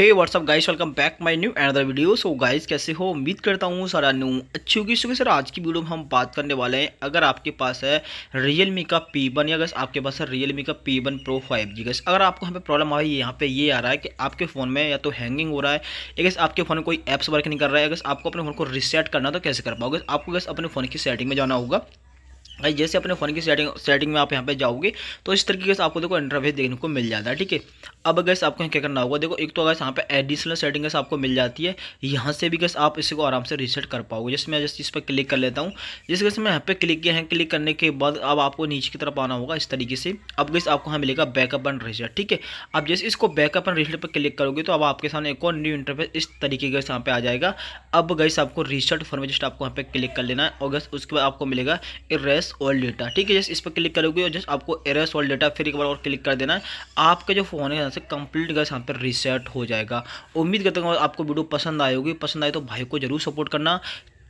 hey what's up guys welcome back my new another video so guys कैसे हो उम्मीद करता हूँ सारा न्यू अच्छी होगी सो सर आज की वीडियो में हम बात करने वाले हैं अगर आपके पास है Realme P one one या गैस आपके पास है रियल मी का पी वन प्रो फाइव जी गैस अगर आपको यहाँ पे प्रॉब्लम आई यहाँ पे ये आ रहा है कि आपके फ़ोन में या तो हैंगिंग हो रहा है या गैस आपके फ़ोन में कोई ऐप्स वर्क नहीं कर रहा है अगर आपको अपने फ़ोन को रिसेट करना तो कैसे कर पाओगे आपको गैस अपने फ़ोन की सेटिंग में जाना होगा भाई जैसे अपने फ़ोन की सेटिंग सेटिंग में आप यहाँ पे जाओगे तो इस तरीके से आपको देखो इंटरफेस देखने को मिल जाता है ठीक है अब गैस आपको क्या करना होगा देखो एक तो अगर यहाँ पे एडिशनल सेटिंग आपको मिल जाती है यहाँ से भी गैस आप इसको को आराम से रीसेट कर पाओगे जैसे मैं जैसे इस पर क्लिक कर लेता हूँ जिस कैसे मैं यहाँ पे क्लिक किया है क्लिक करने के बाद अब आपको नीचे की तरफ आना होगा इस तरीके से अब गैस आपको यहाँ मिलेगा बैकअप एंड रीसेट ठीक है अब जैसे इसको बैकअप एंड रीसेट पर क्लिक करोगे तो अब आपके सामने एक और न्यू इंटरफेस इस तरीके के यहाँ पर आ जाएगा अब गैस आपको रीसेट फॉर्मेट जस्ट आपको यहाँ पे क्लिक कर लेना है और गैस उसके बाद आपको मिलेगा इरेस ऑल डेटा ठीक है जस्ट इस पर क्लिक करोगे और जस्ट आपको एरर्स ऑल डेटा फिर एक बार और क्लिक कर देना है आपका जो फ़ोन है यहाँ से कंप्लीट गैस यहाँ पर रिसेट हो जाएगा उम्मीद करता हूँ आपको वीडियो पसंद आएगी पसंद आए तो भाई को जरूर सपोर्ट करना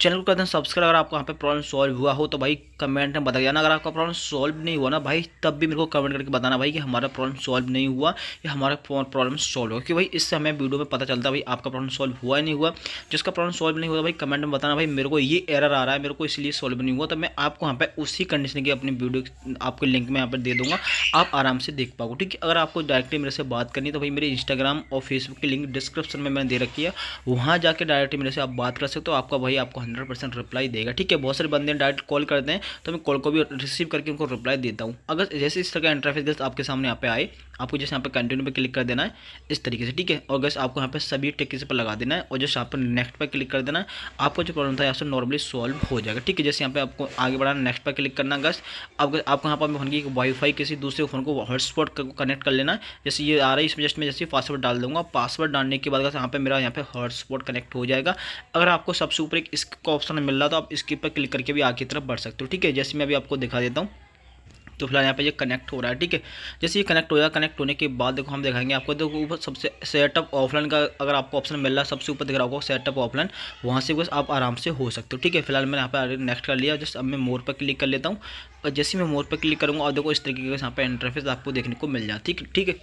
चैनल को कर दें सब्सक्राइब अगर आपको यहाँ पे प्रॉब्लम सॉल्व हुआ हो तो भाई कमेंट में बता जाना अगर आपका प्रॉब्लम सॉल्व नहीं हुआ ना भाई तब भी मेरे को कमेंट करके बताना भाई कि हमारा प्रॉब्लम सॉल्व नहीं हुआ या हमारा प्रॉब्लम सॉल्व हुआ क्योंकि भाई इससे हमें वीडियो में पता चलता है भाई आपका प्रॉब्लम सॉल्व हुआ या नहीं हुआ जिसका प्रॉब्लम सॉल्व नहीं हुआ तो भाई कमेंट में बताना भाई मेरे को ये एरर आ रहा है मेरे को इसलिए सॉल्व नहीं हुआ तो मैं आपको यहाँ पर उसी कंडीशन की अपनी वीडियो आपके लिंक में यहाँ पर दे दूँगा आप आराम से देख पाओ ठीक है अगर आपको डायरेक्टली मेरे से बात करनी तो भाई मेरे इंस्टाग्राम और फेसबुक की लिंक डिस्क्रिप्शन में मैंने दे रखी है वहाँ जाकर डायरेक्टली मेरे से आप बात कर सकते हो आपका भाई आपको हंड्रेड परसेंट रिप्लाई देगा ठीक है बहुत सारे बंदे डायरेक्ट कॉल करते हैं तो मैं कॉल को भी रिसीव करके उनको रिप्लाई देता हूँ अगर जैसे इस तरह का इंटरफेस गेस्ट आपके सामने यहाँ पे आए आपको जैसे यहाँ पे कंटिन्यू पे क्लिक कर देना है इस तरीके से ठीक है और गैस आपको यहाँ पे सभी टिक्स पर लगा देना है और जैसे यहाँ पर नेक्स्ट पर क्लिक कर देना है आपको जो प्रॉब्लम था यहाँ से नॉर्मली सॉल्व हो जाएगा ठीक है जैसे यहाँ पे आपको आगे बढ़ाना नेक्स्ट पर क्लिक करना गैस आपको यहाँ पर फोन की वाईफाई किसी दूसरे फोन को हॉटस्पॉट कनेक्ट कर लेना है जैसे ये आ रहा है इसमें जस्ट मैं जैसे पासवर्ड डाल दूंगा पासवर्ड डालने के बाद यहाँ पे मेरा यहाँ पे हॉटस्पॉट कनेक्ट हो जाएगा अगर आपको सबसे ऊपर एक का ऑप्शन मिल रहा तो आप स्किप पर क्लिक करके भी आगे की तरफ बढ़ सकते हो ठीक है जैसे मैं अभी आपको दिखा देता हूँ तो फिलहाल यहाँ पे ये कनेक्ट हो रहा है ठीक है जैसे ये कनेक्ट हो जाएगा कनेक्ट होने के बाद देखो हम दिखाएंगे आपको देखो ऊपर सबसे सेटअप ऑफलाइन का अगर आपको ऑप्शन मिल रहा है सबसे ऊपर दिख रहा होगा सेटअप ऑफलाइन वहाँ से बस आप आराम से हो सकते हो ठीक है फिलहाल मैंने यहाँ पर नेक्स्ट कर लिया जैसे अब मैं मोर पर क्लिक कर लेता हूँ और जैसे मैं मोर पर क्लिक करूँगा और देखो इस तरीके का यहाँ पर इंटरफेस आपको देखने को मिल जाए ठीक है ठीक है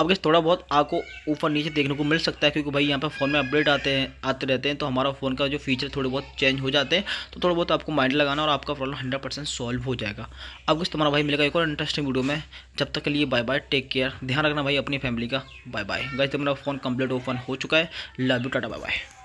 अब जैसे थोड़ा बहुत आपको ऊपर नीचे देखने को मिल सकता है क्योंकि भाई यहाँ पर फ़ोन में अपडेट आते हैं आते रहते हैं तो हमारा फ़ोन का जो फीचर थोड़े बहुत चेंज हो जाते हैं तो थोड़ा बहुत आपको माइंड लगाना और आपका प्रॉब्लम हंड्रेड परसेंट सॉल्व हो जाएगा अब कुछ तुम्हारा भाई मिलेगा एक और इंटरेस्टिंग वीडियो में जब तक के लिए बाय बाय टेक केयर ध्यान रखना भाई अपनी फैमिली का बाय बाय गाइस तो मेरा फ़ोन कंप्लीट ओपन हो चुका है love you tata bye bye